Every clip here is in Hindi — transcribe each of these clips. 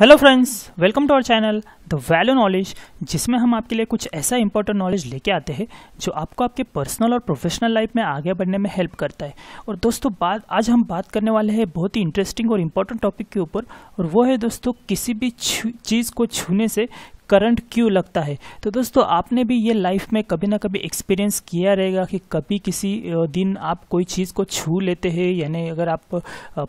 hello friends welcome to our channel the value knowledge जिसमें हम आपके लिए कुछ ऐसा इंपॉर्टेंट नॉलेज लेके आते हैं जो आपको आपके पर्सनल और प्रोफेशनल लाइफ में आगे बढ़ने में हेल्प करता है और दोस्तों बात आज हम बात करने वाले हैं बहुत ही इंटरेस्टिंग और इम्पोर्टेंट टॉपिक के ऊपर और वो है दोस्तों किसी भी चीज़ को छूने से करंट क्यों लगता है तो दोस्तों आपने भी ये लाइफ में कभी ना कभी एक्सपीरियंस किया रहेगा कि कभी किसी दिन आप कोई चीज़ को छू लेते हैं यानी अगर आप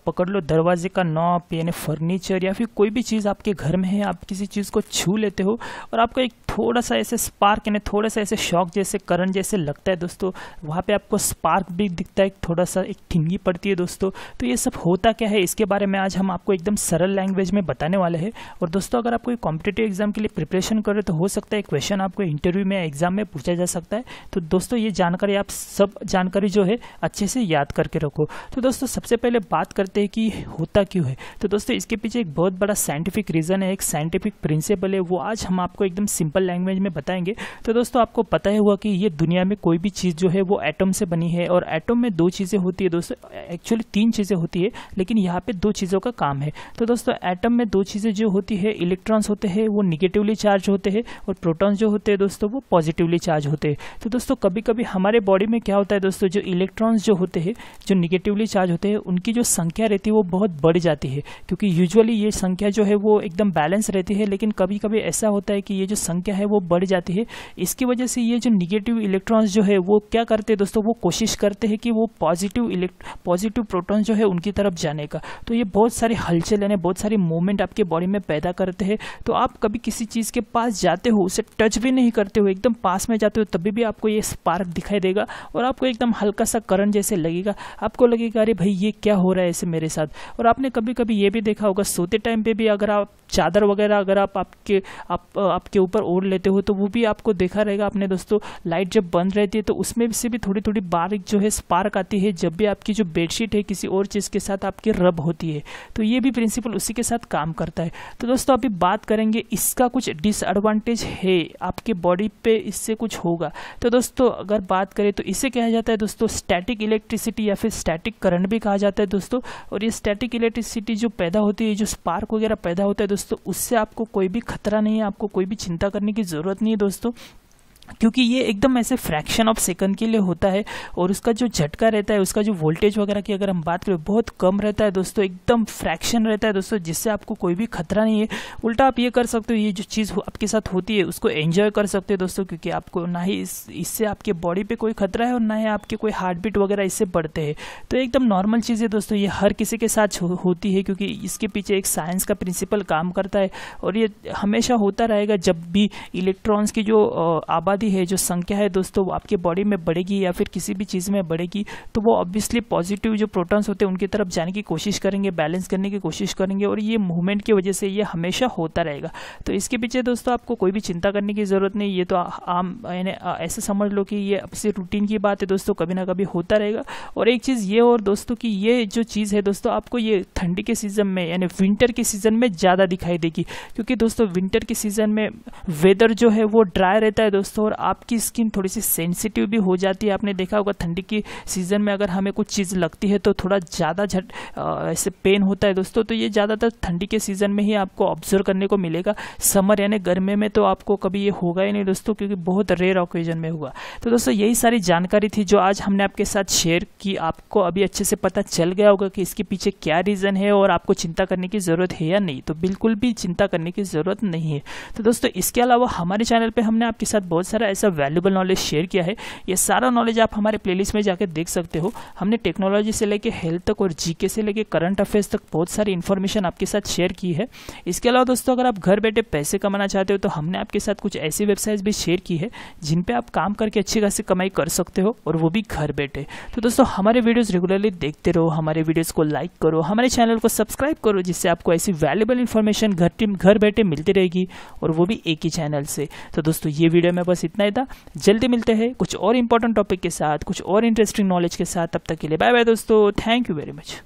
पकड़ लो दरवाजे का नॉप यानी फर्नीचर या फिर कोई भी चीज़ आपके घर में है आप किसी चीज़ को छू लेते हो और आपको एक थोड़ा सा ऐसे स्पार्क यानी थोड़ा सा ऐसे शॉक जैसे करंट जैसे लगता है दोस्तों वहाँ पे आपको स्पार्क भी दिखता है थोड़ा सा एक ठिंगी पड़ती है दोस्तों तो ये सब होता क्या है इसके बारे में आज हम आपको एकदम सरल लैंग्वेज में बताने वाले हैं और दोस्तों अगर आप कोई कॉम्पिटेटिव एग्जाम के लिए प्रिपरेशन कर रहे हो तो हो सकता है क्वेश्चन आपको इंटरव्यू में एग्जाम में पूछा जा सकता है तो दोस्तों ये जानकारी आप सब जानकारी जो है अच्छे से याद करके रखो तो दोस्तों सबसे पहले बात करते हैं कि होता क्यों है तो दोस्तों इसके पीछे एक बहुत बड़ा साइंटिफिक रीज़न है एक साइंटिफिक प्रिंसिपल है वो आज हम आपको एकदम सिंपल लैंग्वेज में बताएंगे तो दोस्तों आपको पता ही हुआ कि ये दुनिया में कोई भी चीज़ जो है वो एटम से बनी है और एटम में दो चीज़ें होती है दोस्तों एक्चुअली तीन चीज़ें होती है लेकिन यहाँ पे दो चीज़ों का काम है तो दोस्तों एटम में दो चीज़ें जो होती है इलेक्ट्रॉन्स होते हैं वो निगेटिवली चार्ज होते हैं और प्रोटॉन्स जो होते हैं दोस्तों वो पॉजिटिवली चार्ज होते हैं तो दोस्तों कभी कभी हमारे बॉडी में क्या होता है दोस्तों जो इलेक्ट्रॉन्स जो होते हैं जो निगेटिवली चार्ज होते हैं उनकी जो संख्या रहती है वो बहुत बढ़ जाती है क्योंकि यूजअली ये संख्या जो है वो एकदम बैलेंस रहती है लेकिन कभी कभी ऐसा होता है कि ये जो संख्या है वो बढ़ जाती है इसकी वजह से ये जो निगेटिव इलेक्ट्रॉन्स जो है वो क्या करते हैं दोस्तों वो कोशिश करते हैं कि वो पॉजिटिव पॉजिटिव प्रोटॉन्स जो है उनकी तरफ जाने का तो ये बहुत सारी हलचल यानी बहुत सारी मूवमेंट आपके बॉडी में पैदा करते हैं तो आप कभी किसी चीज़ इसके पास जाते हो उसे टच भी नहीं करते हो एकदम पास में जाते हो तभी भी आपको ये स्पार्क दिखाई देगा और आपको एकदम हल्का सा करंट जैसे लगेगा आपको लगेगा अरे भाई ये क्या हो रहा है ऐसे मेरे साथ और आपने कभी कभी ये भी देखा होगा सोते टाइम पे भी अगर आप चादर वगैरह अगर आप आपके आप आपके ऊपर ओढ़ लेते हो तो वो भी आपको देखा रहेगा अपने दोस्तों लाइट जब बंद रहती है तो उसमें से भी थोड़ी थोड़ी बारीक जो है स्पार्क आती है जब भी आपकी जो बेडशीट है किसी और चीज़ के साथ आपकी रब होती है तो ये भी प्रिंसिपल उसी के साथ काम करता है तो दोस्तों अभी बात करेंगे इसका कुछ डिसएडवांटेज है आपके बॉडी पे इससे कुछ होगा तो दोस्तों अगर बात करें तो इसे कहा जाता है दोस्तों स्टैटिक इलेक्ट्रिसिटी या फिर स्टैटिक करंट भी कहा जाता है दोस्तों और ये स्टैटिक इलेक्ट्रिसिटी जो पैदा होती है जो स्पार्क वगैरह पैदा होता है दोस्तों उससे आपको कोई भी खतरा नहीं है आपको कोई भी चिंता करने की ज़रूरत नहीं है दोस्तों क्योंकि ये एकदम ऐसे फ्रैक्शन ऑफ सेकंड के लिए होता है और उसका जो झटका रहता है उसका जो वोल्टेज वगैरह की अगर हम बात करें बहुत कम रहता है दोस्तों एकदम फ्रैक्शन रहता है दोस्तों जिससे आपको कोई भी खतरा नहीं है उल्टा आप ये कर सकते हो ये जो चीज़ आपके साथ होती है उसको एन्जॉय कर सकते हो दोस्तों क्योंकि आपको ना ही इस इससे आपके बॉडी पर कोई खतरा है और ना ही आपके कोई हार्ट बीट वगैरह इससे बढ़ते हैं तो एकदम नॉर्मल चीज़ है दोस्तों ये हर किसी के साथ होती है क्योंकि इसके पीछे एक साइंस का प्रिंसिपल काम करता है और ये हमेशा होता रहेगा जब भी इलेक्ट्रॉन्स की जो आबाद दी है जो संख्या है दोस्तों वो आपके बॉडी में बढ़ेगी या फिर किसी भी चीज़ में बढ़ेगी तो वो ऑब्वियसली पॉजिटिव जो प्रोटॉन्स होते हैं उनकी तरफ जाने की कोशिश करेंगे बैलेंस करने की कोशिश करेंगे और ये मूवमेंट की वजह से ये हमेशा होता रहेगा तो इसके पीछे दोस्तों आपको कोई भी चिंता करने की ज़रूरत नहीं ये तो आम यानी ऐसे समझ लो कि ये आपसे रूटीन की बात है दोस्तों कभी ना कभी होता रहेगा और एक चीज़ ये और दोस्तों की ये जो चीज़ है दोस्तों आपको ये ठंडी के सीज़न में यानी विंटर के सीज़न में ज़्यादा दिखाई देगी क्योंकि दोस्तों विंटर के सीज़न में वेदर जो है वो ड्राई रहता है दोस्तों और आपकी स्किन थोड़ी सी सेंसिटिव भी हो जाती है आपने देखा होगा ठंडी की सीज़न में अगर हमें कुछ चीज़ लगती है तो थोड़ा ज़्यादा झट ऐसे पेन होता है दोस्तों तो ये ज़्यादातर ठंडी के सीज़न में ही आपको ऑब्जर्व करने को मिलेगा समर यानी गर्मी में तो आपको कभी ये होगा ही नहीं दोस्तों क्योंकि बहुत रेयर ऑकेजन में हुआ तो दोस्तों यही सारी जानकारी थी जो आज हमने आपके साथ शेयर की आपको अभी अच्छे से पता चल गया होगा कि इसके पीछे क्या रीज़न है और आपको चिंता करने की ज़रूरत है या नहीं तो बिल्कुल भी चिंता करने की ज़रूरत नहीं है तो दोस्तों इसके अलावा हमारे चैनल पर हमने आपके साथ बहुत सारे सारा ऐसा वैल्यूबल नॉलेज शेयर किया है ये सारा नॉलेज आप हमारे प्लेलिस्ट में जाकर देख सकते हो हमने टेक्नोलॉजी से लेकर हेल्थ तक और जीके से लेकर करंट अफेयर्स तक बहुत सारी इन्फॉर्मेशन आपके साथ शेयर की है इसके अलावा दोस्तों अगर आप घर बैठे पैसे कमाना चाहते हो तो हमने आपके साथ कुछ ऐसी वेबसाइट भी शेयर की है जिन पर आप काम करके अच्छी खासी कमाई कर सकते हो और वो भी घर बैठे तो दोस्तों हमारे वीडियोज़ रेगुलरली देखते रहो हमारे वीडियोज़ को लाइक करो हमारे चैनल को सब्सक्राइब करो जिससे आपको ऐसी वैल्यूबल इन्फॉर्मेशन घर घर बैठे मिलती रहेगी और वो भी एक ही चैनल से तो दोस्तों ये वीडियो में बस इतना ही था जल्दी मिलते हैं कुछ और इंपॉर्टेंट टॉपिक के साथ कुछ और इंटरेस्टिंग नॉलेज के साथ तब तक के लिए बाय बाय दोस्तों थैंक यू वेरी मच